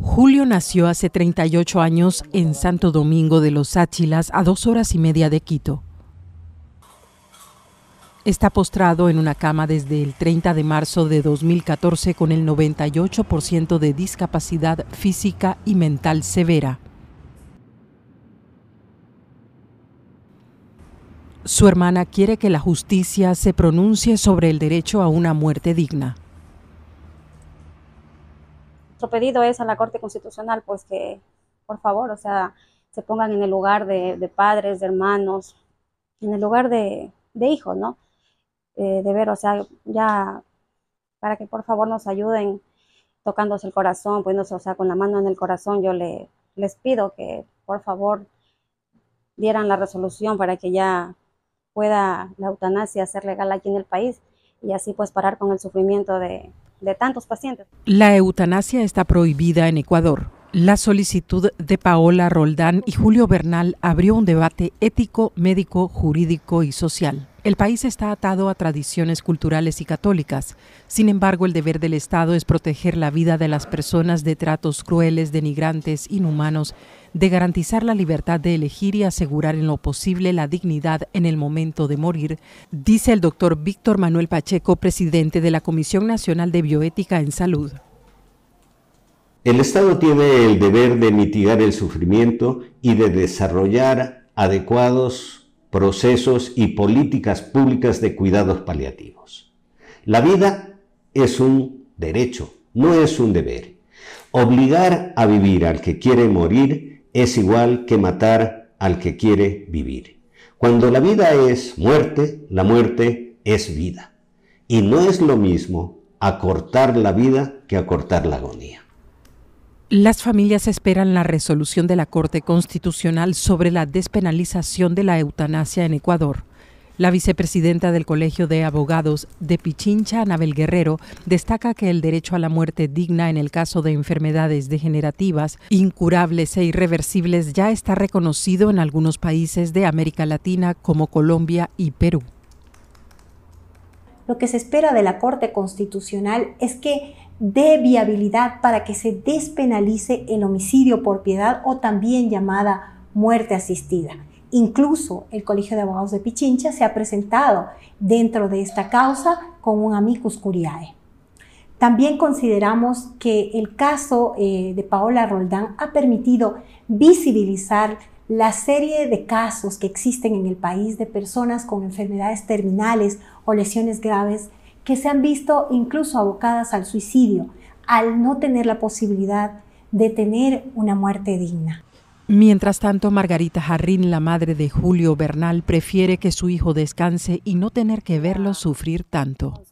Julio nació hace 38 años en Santo Domingo de los Áchilas, a dos horas y media de Quito. Está postrado en una cama desde el 30 de marzo de 2014 con el 98% de discapacidad física y mental severa. Su hermana quiere que la justicia se pronuncie sobre el derecho a una muerte digna. Nuestro pedido es a la Corte Constitucional, pues que, por favor, o sea, se pongan en el lugar de, padres, de hermanos, en el lugar de, hijos, ¿no? Eh, de ver, o sea, ya, para que por favor nos ayuden tocándose el corazón, poniéndose, o sea, con la mano en el corazón, yo le, les pido que por favor dieran la resolución para que ya pueda la eutanasia ser legal aquí en el país y así pues parar con el sufrimiento de, tantos pacientes. La eutanasia está prohibida en Ecuador. La solicitud de Paola Roldán y Julio Bernal abrió un debate ético, médico, jurídico y social. El país está atado a tradiciones culturales y católicas. Sin embargo, el deber del Estado es proteger la vida de las personas de tratos crueles, denigrantes, inhumanos, de garantizar la libertad de elegir y asegurar en lo posible la dignidad en el momento de morir, dice el doctor Víctor Manuel Pacheco, presidente de la Comisión Nacional de Bioética en Salud. El Estado tiene el deber de mitigar el sufrimiento y de desarrollar adecuados procesos y políticas públicas de cuidados paliativos. La vida es un derecho, no es un deber. Obligar a vivir al que quiere morir es igual que matar al que quiere vivir. Cuando la vida es muerte, la muerte es vida. Y no es lo mismo acortar la vida que acortar la agonía. Las familias esperan la resolución de la Corte Constitucional sobre la despenalización de la eutanasia en Ecuador. La vicepresidenta del Colegio de Abogados de Pichincha, Anabel Guerrero, destaca que el derecho a la muerte digna en el caso de enfermedades degenerativas, incurables e irreversibles ya está reconocido en algunos países de América Latina como Colombia y Perú. Lo que se espera de la Corte Constitucional es que de viabilidad para que se despenalice el homicidio por piedad o también llamada muerte asistida. Incluso el Colegio de Abogados de Pichincha se ha presentado dentro de esta causa con un amicus curiae. También consideramos que el caso eh, de Paola Roldán ha permitido visibilizar la serie de casos que existen en el país de personas con enfermedades terminales o lesiones graves que se han visto incluso abocadas al suicidio al no tener la posibilidad de tener una muerte digna. Mientras tanto, Margarita Jarrín, la madre de Julio Bernal, prefiere que su hijo descanse y no tener que verlo sufrir tanto.